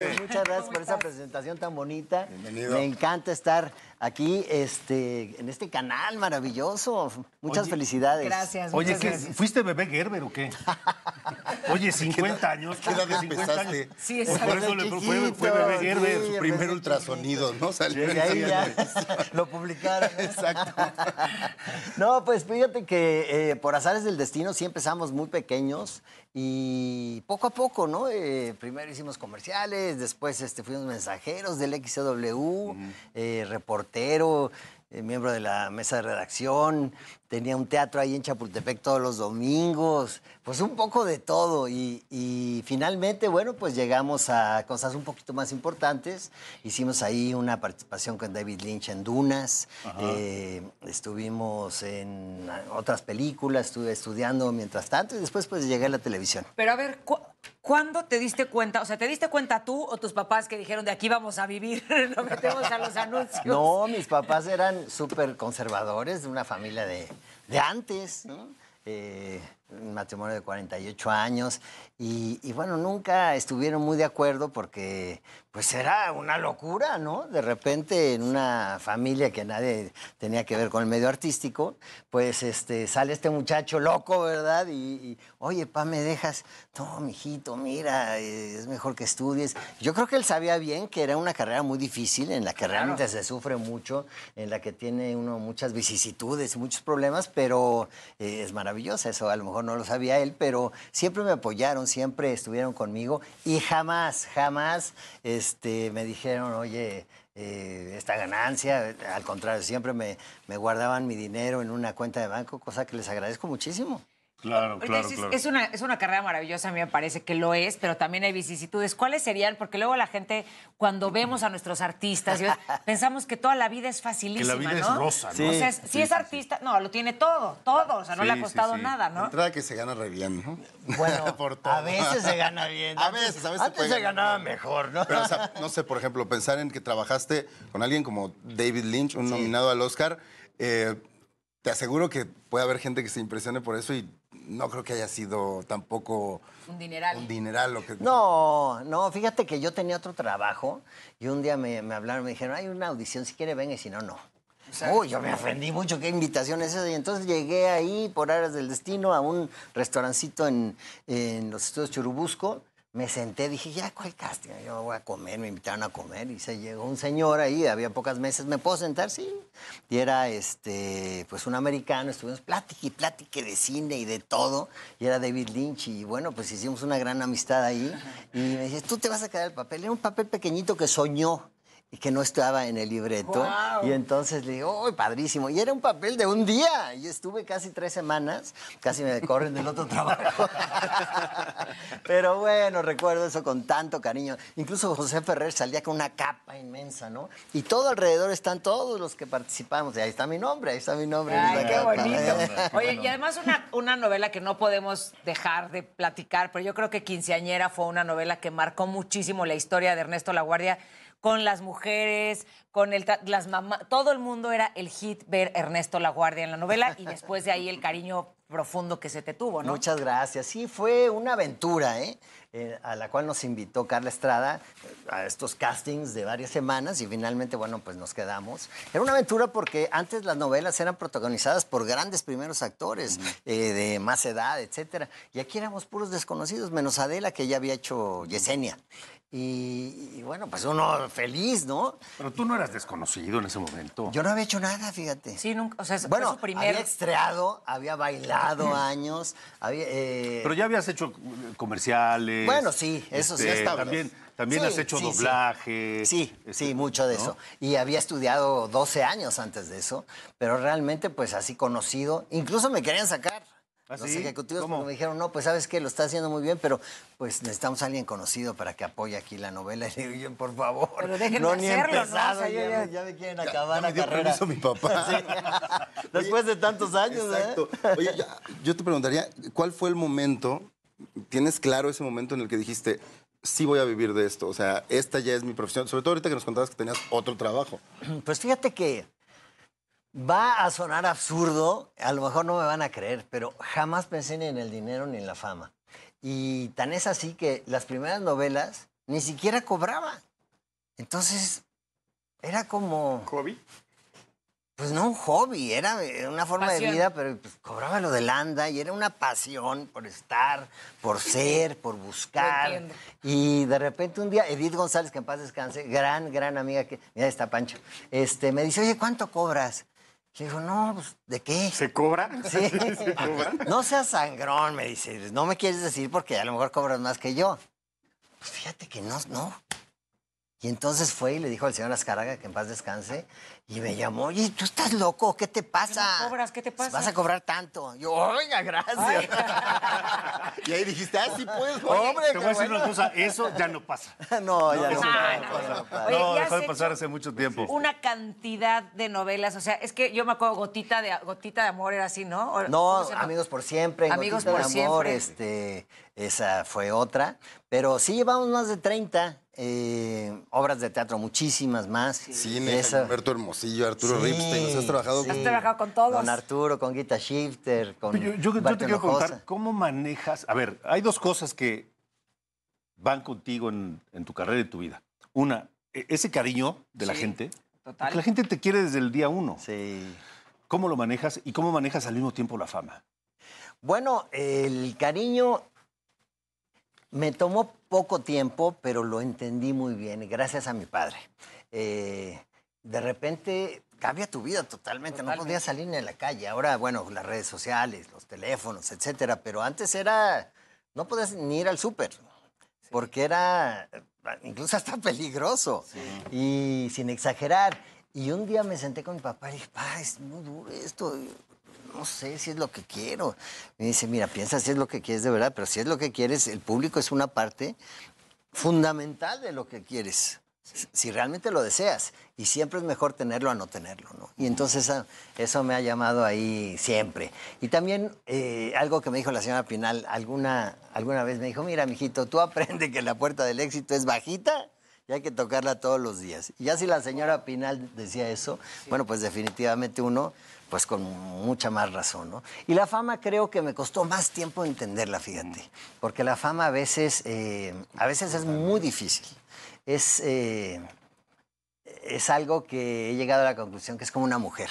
Pues muchas gracias por esa presentación tan bonita. Bienvenido. Me encanta estar aquí este, en este canal maravilloso. Muchas felicidades. Gracias. Oye, ¿fuiste bebé Gerber o qué? Oye, 50 años. ¿Qué edad empezaste? Sí, pues exacto. eso le fue, bebé Gerber. Su primer ultrasonido, ¿no? Salió ahí lo publicaron. Exacto. no, pues fíjate que eh, por azares del destino sí empezamos muy pequeños y poco a poco, ¿no? Eh, primero hicimos comerciales después este, fuimos mensajeros del XW, eh, reportero, eh, miembro de la mesa de redacción, tenía un teatro ahí en Chapultepec todos los domingos, pues un poco de todo. Y, finalmente, bueno, pues llegamos a cosas un poquito más importantes. Hicimos ahí una participación con David Lynch en Dunas, eh, estuvimos en otras películas, estuve estudiando mientras tanto y después pues llegué a la televisión. Pero a ver, ¿Cuándo te diste cuenta? O sea, ¿te diste cuenta tú o tus papás que dijeron de aquí vamos a vivir, nos metemos a los anuncios? No, mis papás eran súper conservadores de una familia de, de antes, eh, un matrimonio de 48 años y, bueno, nunca estuvieron muy de acuerdo porque pues era una locura, ¿no? De repente en una familia que nadie tenía que ver con el medio artístico, pues este, sale este muchacho loco, ¿verdad? Y, oye, pa, me dejas, no, mijito, mira, es mejor que estudies. Yo creo que él sabía bien que era una carrera muy difícil, en la que realmente se sufre mucho, en la que tiene uno muchas vicisitudes, muchos problemas, pero eh, es maravillosa eso, a lo mejor no lo sabía él, pero siempre me apoyaron, siempre estuvieron conmigo y jamás, jamás... Este, me dijeron, oye, eh, esta ganancia, al contrario, siempre me, me guardaban mi dinero en una cuenta de banco, cosa que les agradezco muchísimo. Claro, claro, claro. Es, una, es una carrera maravillosa, a mí me parece que lo es, pero también hay vicisitudes. ¿Cuáles serían? Porque luego la gente, cuando vemos a nuestros artistas, pensamos que toda la vida es facilísima. Que la vida es rosa, ¿no? o sea, si es artista, no, lo tiene todo, todo. O sea, no le ha costado nada, ¿no? entrada que se gana re bien, ¿no? Bueno, a veces se gana bien. A veces, a veces. Antes se, ganaba mejor, ¿no? o sea, no sé, por ejemplo, pensar en que trabajaste con alguien como David Lynch, un nominado al Oscar. Eh, te aseguro que puede haber gente que se impresione por eso y no creo que haya sido tampoco un dineral. Un dineral lo que... No, no, fíjate que yo tenía otro trabajo y un día me, hablaron, me dijeron, hay una audición, si quiere venga y si no, no. Uy, yo me ofendí mucho, qué invitación es esa. Y entonces llegué ahí, por áreas del destino, a un restaurancito en, en los estudios Churubusco me senté, dije, ya, ¿cuál casting? Yo voy a comer, me invitaron a comer y se llegó un señor ahí, había pocas meses. ¿me puedo sentar? Sí. Y era, este, pues un americano, estuvimos plática y plática de cine y de todo, y era David Lynch y bueno, pues hicimos una gran amistad ahí y me dice, tú te vas a quedar el papel, era un papel pequeñito que soñó y que no estaba en el libreto. Y entonces le digo, ay, padrísimo! Y era un papel de un día. Y estuve casi tres semanas, casi me corren del otro trabajo. Pero bueno, recuerdo eso con tanto cariño. Incluso José Ferrer salía con una capa inmensa, ¿no? Y todo alrededor están todos los que participamos. Y ahí está mi nombre, ahí está mi nombre. qué Oye, y además una, una novela que no podemos dejar de platicar, pero yo creo que Quinceañera fue una novela que marcó muchísimo la historia de Ernesto La Guardia con las mujeres, con el, las mamás. Todo el mundo era el hit ver Ernesto La Guardia en la novela y después de ahí el cariño profundo que se te tuvo, ¿no? Muchas gracias. Sí, fue una aventura, ¿eh? eh a la cual nos invitó Carla Estrada eh, a estos castings de varias semanas y finalmente, bueno, pues nos quedamos. Era una aventura porque antes las novelas eran protagonizadas por grandes primeros actores eh, de más edad, etcétera. Y aquí éramos puros desconocidos, menos Adela, que ya había hecho Yesenia. Y, bueno, pues uno feliz, ¿no? Pero tú no eras desconocido en ese momento. Yo no había hecho nada, fíjate. Sí, nunca. O sea, bueno, fue su primer... había estreado, había bailado años. Eh, pero ya habías hecho eh, comerciales. Bueno, sí, eso sí este, También, también has hecho doblaje. Sí, este, sí, mucho de eso. Y había estudiado 12 años antes de eso, pero realmente pues así conocido. Incluso me querían sacar los ¿Ah, ejecutivos me dijeron, no, pues sabes que lo está haciendo muy bien, pero pues necesitamos a alguien conocido para que apoye aquí la novela. Y le digo, por favor, no ni empezado, ya, me quieren acabar la carrera. mi papá. Después de tantos años, ¿eh? Oye, yo te preguntaría, ¿cuál fue el momento? ¿Tienes claro ese momento en el que dijiste, sí voy a vivir de esto. O sea, esta ya es mi profesión. Sobre todo ahorita que nos contabas que tenías otro trabajo. Pues fíjate que Va a sonar absurdo, a lo mejor no me van a creer, pero jamás pensé ni en el dinero ni en la fama. Y tan es así que las primeras novelas ni siquiera cobraba. Entonces, era como... ¿Hobby? Pues no un hobby, era eh, una forma de vida, pero pues, cobraba lo de Landa y era una pasión por estar, por ser, por buscar. y de repente un día Edith González, que en paz descanse, gran, gran amiga que, mira esta pancha, este, me dice, oye, ¿cuánto cobras? Le digo, no, pues, ¿de qué? ¿Se cobra? Sí. ¿Se No seas sangrón, me dice. Pues, no me quieres decir porque a lo mejor cobras más que yo. Pues fíjate que no, no. Y entonces fue y le dijo al señor Azcárraga, que en paz descanse, y me llamó, y ¿tú estás loco? ¿Qué te pasa? ¿Qué cobras? ¿Qué te pues, pasa? Vas a cobrar tanto. Yo, oiga, gracias. y ahí dijiste, ah, sí puedes, hombre. Te voy a decir una cosa, eso ya no pasa. No, ya no, pasa. No, no, dejó de pasar hace mucho tiempo. Una cantidad de novelas, o sea, es que yo me acuerdo, Gotita de, gotita de Amor era así, ¿no? No, Amigos por Siempre, Amigos por Amor, este, esa fue otra. Pero sí llevamos más de 30 eh, obras de teatro, muchísimas más. Cine, sí, Humberto Hermoso. Arturo sí, Ripstein, has trabajado con... Has trabajado con todos. Con Arturo, con Guita Shifter, con... Yo, yo, te quiero contar, ¿cómo manejas? A ver, hay dos cosas que van contigo en, tu carrera y tu vida. Una, e, ese cariño de la gente. Total. La gente te quiere desde el día uno. Sí. ¿Cómo lo manejas y cómo manejas al mismo tiempo la fama? Bueno, el cariño me tomó poco tiempo, pero lo entendí muy bien, gracias a mi padre. Eh, de repente cambia tu vida totalmente. No podías salir ni a la calle. Ahora, bueno, las redes sociales, los teléfonos, etcétera. Pero antes era. No podías ni ir al súper. Porque era incluso hasta peligroso. Y sin exagerar. Y un día me senté con mi papá y dije, papá es muy duro esto. No sé si es lo que quiero. Me dice, mira, piensa si es lo que quieres de verdad, pero si es lo que quieres, el público es una parte fundamental de lo que quieres si realmente lo deseas. Y siempre es mejor tenerlo a no tenerlo, ¿no? Y entonces eso me ha llamado ahí siempre. Y también eh, algo que me dijo la señora Pinal alguna, alguna vez, me dijo, mira, mijito, tú aprende que la puerta del éxito es bajita y hay que tocarla todos los días. Y ya si la señora Pinal decía eso, bueno, pues definitivamente uno, pues con mucha más razón, ¿no? Y la fama creo que me costó más tiempo entenderla, fíjate, mm. porque la fama a veces, eh, a veces es muy difícil. Eh, es, algo que he llegado a la conclusión que es como una mujer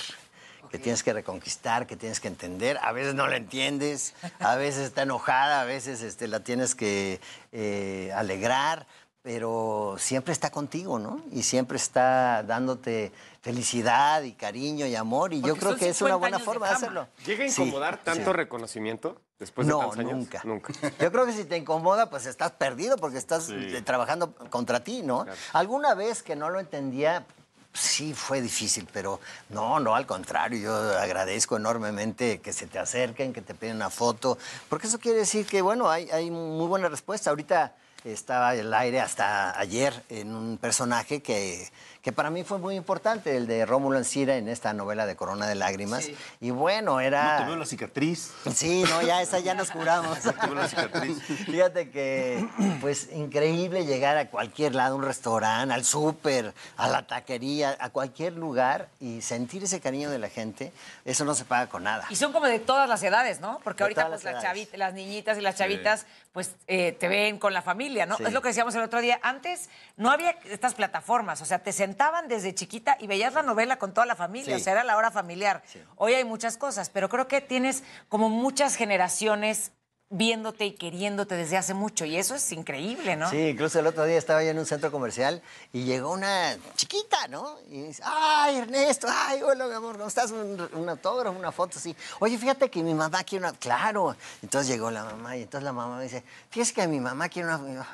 que tienes que reconquistar, que tienes que entender. A veces no la entiendes, a veces está enojada, a veces este, la tienes que eh, alegrar, pero siempre está contigo, ¿no? Y siempre está dándote felicidad y cariño y amor. Y yo creo que es una buena forma de, hacerlo. ¿Llega a incomodar tanto reconocimiento? Después de tantos años? nunca. nunca. Yo creo que si te incomoda, pues estás perdido porque estás eh, trabajando contra ti, ¿no? Alguna vez que no lo entendía, sí fue difícil, pero no, no, al contrario, yo agradezco enormemente que se te acerquen, que te piden una foto, porque eso quiere decir que, bueno, hay, hay muy buena respuesta. Ahorita estaba el aire hasta ayer en un personaje que que para mí fue muy importante, el de Rómulo Ancira en esta novela de Corona de Lágrimas. Y bueno, era... la cicatriz. Sí, no, ya esa ya nos curamos. la cicatriz. Fíjate que, pues, increíble llegar a cualquier lado, un restaurante, al súper, a la taquería, a cualquier lugar y sentir ese cariño de la gente, eso no se paga con nada. Y son como de todas las edades, ¿no? Porque ahorita, pues, las, niñitas y las chavitas, pues, eh, te ven con la familia, ¿no? Es lo que decíamos el otro día. Antes no había estas plataformas, o sea, te sentías Estaban desde chiquita y veías la novela con toda la familia, o sea, era la hora familiar. Hoy hay muchas cosas, pero creo que tienes como muchas generaciones viéndote y queriéndote desde hace mucho y eso es increíble, ¿no? Sí, incluso el otro día estaba yo en un centro comercial y llegó una chiquita, ¿no? Y dice, ay, Ernesto, ay, hola, mi amor, ¿no? estás? Un, autógrafo, una foto así. Oye, fíjate que mi mamá quiere una... Claro. Entonces llegó la mamá y entonces la mamá me dice, fíjate que mi mamá quiere una...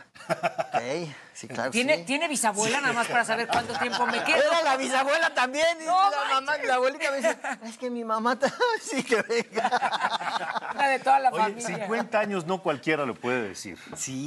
sí, claro. ¿Tiene, ¿tiene bisabuela nada más para saber cuánto tiempo me queda? Era la bisabuela también. Y la mamá, la abuelita me dice, es que mi mamá... sí, que venga de toda la 50 años no cualquiera lo puede decir.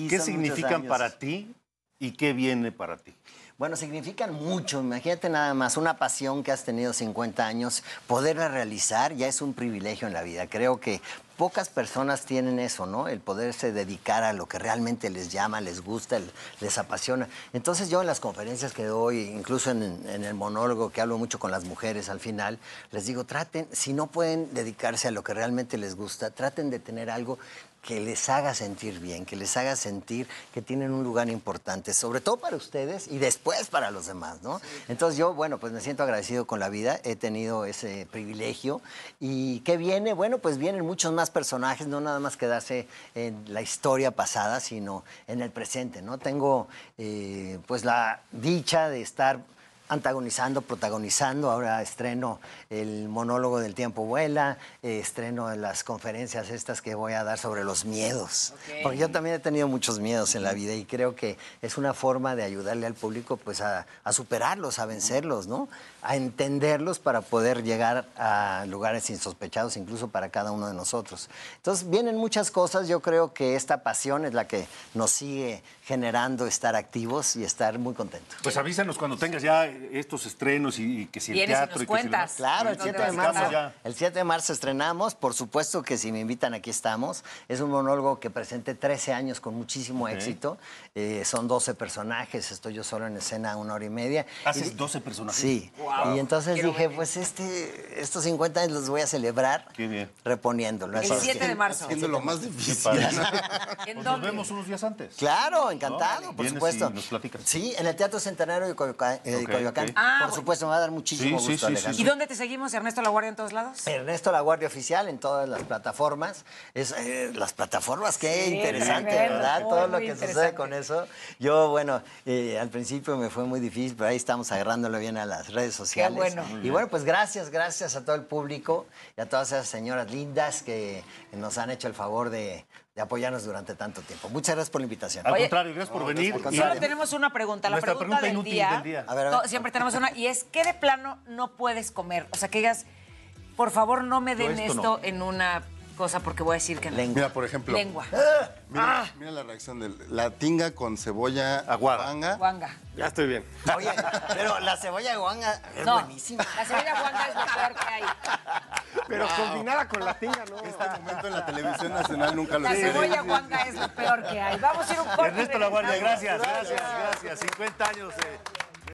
¿Qué significan para ti y qué viene para ti? Bueno, significan mucho. Imagínate nada más una pasión que has tenido 50 años, poderla realizar ya es un privilegio en la vida. Creo que pocas personas tienen eso, ¿no? El poderse dedicar a lo que realmente les llama, les gusta, les apasiona. Entonces yo en las conferencias que doy, incluso en, en, el monólogo que hablo mucho con las mujeres al final, les digo, traten, si no pueden dedicarse a lo que realmente les gusta, traten de tener algo que les haga sentir bien, que les haga sentir que tienen un lugar importante, sobre todo para ustedes y después para los demás, ¿no? Entonces yo, bueno, pues me siento agradecido con la vida, he tenido ese privilegio. ¿Y qué viene? Bueno, pues vienen muchos más personajes, no nada más quedarse en la historia pasada, sino en el presente, ¿no? Tengo eh, pues la dicha de estar antagonizando, protagonizando. Ahora estreno el monólogo del tiempo vuela, eh, estreno las conferencias estas que voy a dar sobre los miedos. Porque yo también he tenido muchos miedos en la vida y creo que es una forma de ayudarle al público pues a, a superarlos, a vencerlos, ¿no? A entenderlos para poder llegar a lugares insospechados, incluso para cada uno de nosotros. Entonces vienen muchas cosas. Yo creo que esta pasión es la que nos sigue generando estar activos y estar muy contentos. Pues avísanos cuando tengas ya estos estrenos y, que si el teatro... Y nos que si claro, el 7 de marzo. El 7 de marzo estrenamos. Por supuesto que si me invitan, aquí estamos. Es un monólogo que presenté 13 años con muchísimo éxito. Eh, son 12 personajes. Estoy yo solo en escena una hora y media. ¿Haces 12 personajes? Sí. Y entonces dije, pues este, estos 50 años los voy a celebrar reponiéndolo. El 7 de marzo. de lo más difícil. nos vemos unos días antes. Claro, encantado, por supuesto. nos Sí, en el Teatro Centenario de Coyoacán. Eh, Ah, Por supuesto, me va a dar muchísimo gusto, ¿Y dónde te seguimos, Ernesto La Guardia, en todos lados? Ernesto La Guardia Oficial en todas las plataformas. Es, eh, las plataformas, qué interesante, ¿verdad? Todo lo que sucede con eso. Yo, bueno, eh, al principio me fue muy difícil, pero ahí estamos agarrándolo bien a las redes sociales. bueno. Y bueno, pues gracias, gracias a todo el público y a todas esas señoras lindas que nos han hecho el favor de de apoyarnos durante tanto tiempo. Muchas gracias por la invitación. Al contrario, gracias por venir. Solo tenemos una pregunta, la pregunta, del, día, siempre tenemos una, y es, ¿qué de plano no puedes comer? O sea, que digas, por favor, no me den esto, en una cosa porque voy a decir que no. Lengua. Mira, por ejemplo. Lengua. Ah, mira, ah. la reacción de la tinga con cebolla aguada. Guanga. Ya estoy bien. Oye, pero la cebolla guanga es buenísima. La cebolla guanga es lo peor que hay. Pero combinada con la tinga, ¿no? Este momento en la televisión nacional nunca lo La cebolla guanga es lo peor que hay. Vamos a ir un corte. Ernesto La Guardia, gracias, gracias, gracias. 50 años. Eh.